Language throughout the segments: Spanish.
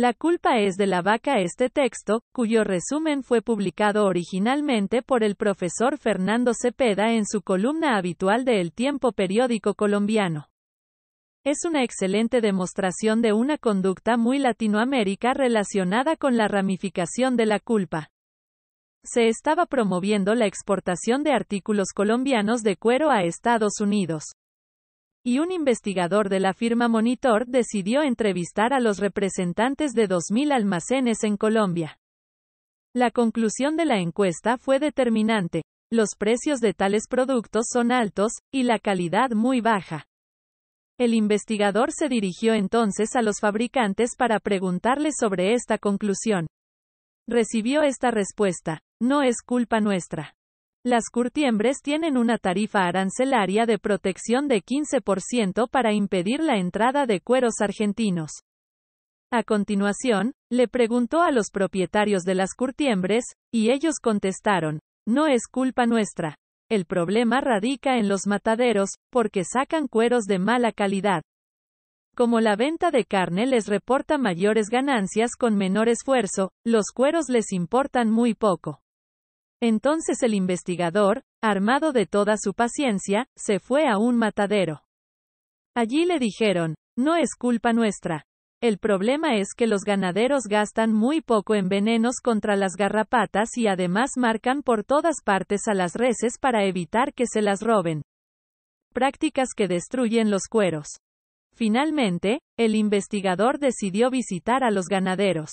La culpa es de la vaca este texto, cuyo resumen fue publicado originalmente por el profesor Fernando Cepeda en su columna habitual de El Tiempo periódico colombiano. Es una excelente demostración de una conducta muy Latinoamérica relacionada con la ramificación de la culpa. Se estaba promoviendo la exportación de artículos colombianos de cuero a Estados Unidos y un investigador de la firma Monitor decidió entrevistar a los representantes de 2.000 almacenes en Colombia. La conclusión de la encuesta fue determinante. Los precios de tales productos son altos, y la calidad muy baja. El investigador se dirigió entonces a los fabricantes para preguntarles sobre esta conclusión. Recibió esta respuesta. No es culpa nuestra. Las curtiembres tienen una tarifa arancelaria de protección de 15% para impedir la entrada de cueros argentinos. A continuación, le preguntó a los propietarios de las curtiembres, y ellos contestaron, no es culpa nuestra. El problema radica en los mataderos, porque sacan cueros de mala calidad. Como la venta de carne les reporta mayores ganancias con menor esfuerzo, los cueros les importan muy poco. Entonces el investigador, armado de toda su paciencia, se fue a un matadero. Allí le dijeron, no es culpa nuestra. El problema es que los ganaderos gastan muy poco en venenos contra las garrapatas y además marcan por todas partes a las reses para evitar que se las roben. Prácticas que destruyen los cueros. Finalmente, el investigador decidió visitar a los ganaderos.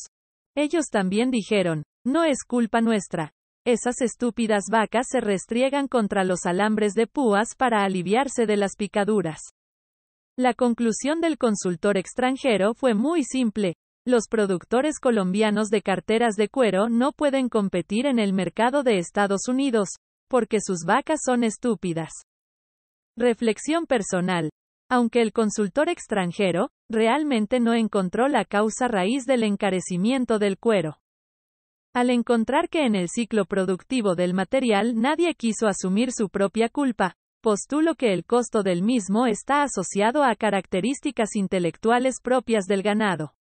Ellos también dijeron, no es culpa nuestra, esas estúpidas vacas se restriegan contra los alambres de púas para aliviarse de las picaduras. La conclusión del consultor extranjero fue muy simple. Los productores colombianos de carteras de cuero no pueden competir en el mercado de Estados Unidos, porque sus vacas son estúpidas. Reflexión personal. Aunque el consultor extranjero, realmente no encontró la causa raíz del encarecimiento del cuero. Al encontrar que en el ciclo productivo del material nadie quiso asumir su propia culpa, postulo que el costo del mismo está asociado a características intelectuales propias del ganado,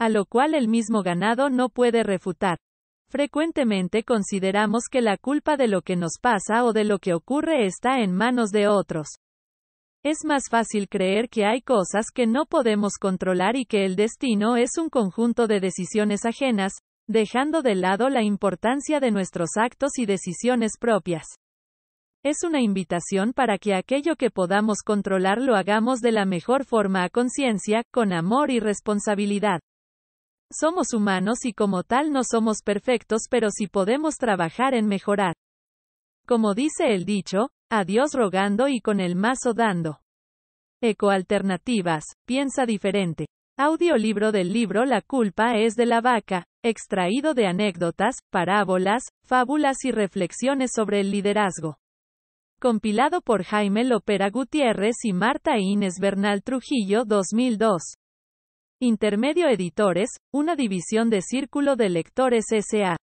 a lo cual el mismo ganado no puede refutar. Frecuentemente consideramos que la culpa de lo que nos pasa o de lo que ocurre está en manos de otros. Es más fácil creer que hay cosas que no podemos controlar y que el destino es un conjunto de decisiones ajenas, dejando de lado la importancia de nuestros actos y decisiones propias. Es una invitación para que aquello que podamos controlar lo hagamos de la mejor forma a conciencia, con amor y responsabilidad. Somos humanos y como tal no somos perfectos, pero sí podemos trabajar en mejorar. Como dice el dicho, a Dios rogando y con el mazo dando. Ecoalternativas, piensa diferente. Audiolibro del libro La culpa es de la vaca, extraído de anécdotas, parábolas, fábulas y reflexiones sobre el liderazgo. Compilado por Jaime Lopera Gutiérrez y Marta Inés Bernal Trujillo 2002. Intermedio Editores, una división de Círculo de Lectores S.A.